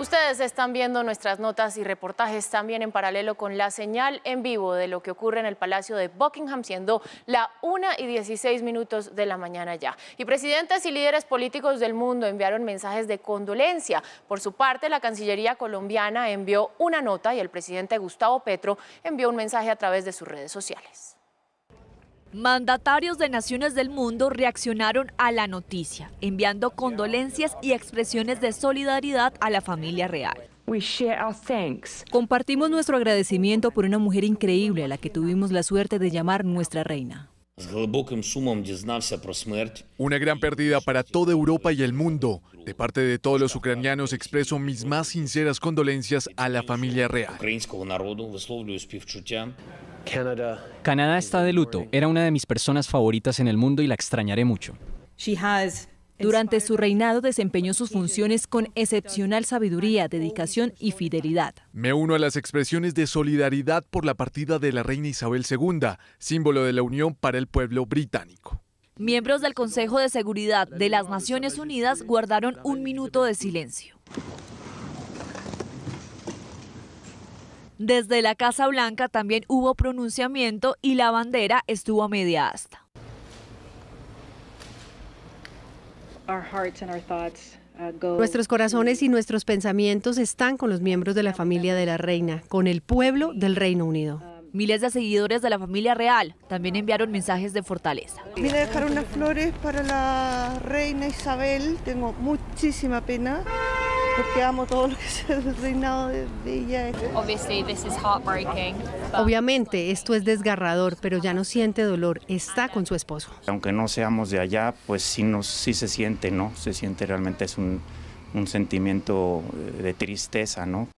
Ustedes están viendo nuestras notas y reportajes también en paralelo con la señal en vivo de lo que ocurre en el Palacio de Buckingham, siendo la 1 y 16 minutos de la mañana ya. Y presidentes y líderes políticos del mundo enviaron mensajes de condolencia. Por su parte, la Cancillería colombiana envió una nota y el presidente Gustavo Petro envió un mensaje a través de sus redes sociales. Mandatarios de naciones del mundo reaccionaron a la noticia, enviando condolencias y expresiones de solidaridad a la familia real. Compartimos nuestro agradecimiento por una mujer increíble a la que tuvimos la suerte de llamar nuestra reina. Una gran pérdida para toda Europa y el mundo. De parte de todos los ucranianos expreso mis más sinceras condolencias a la familia real. Canadá está de luto. Era una de mis personas favoritas en el mundo y la extrañaré mucho. Durante su reinado desempeñó sus funciones con excepcional sabiduría, dedicación y fidelidad. Me uno a las expresiones de solidaridad por la partida de la reina Isabel II, símbolo de la unión para el pueblo británico. Miembros del Consejo de Seguridad de las Naciones Unidas guardaron un minuto de silencio. Desde la Casa Blanca también hubo pronunciamiento y la bandera estuvo a media asta. Uh, nuestros corazones y nuestros pensamientos están con los miembros de la familia de la reina, con el pueblo del Reino Unido. Um, miles de seguidores de la familia real también enviaron mensajes de fortaleza. Vine a dejar unas flores para la reina Isabel, tengo muchísima pena. Pues amo todo lo que Obviamente, esto es desgarrador, pero ya no siente dolor, está con su esposo. Aunque no seamos de allá, pues sí, sí se siente, ¿no? Se siente realmente, es un, un sentimiento eh, de tristeza, ¿no?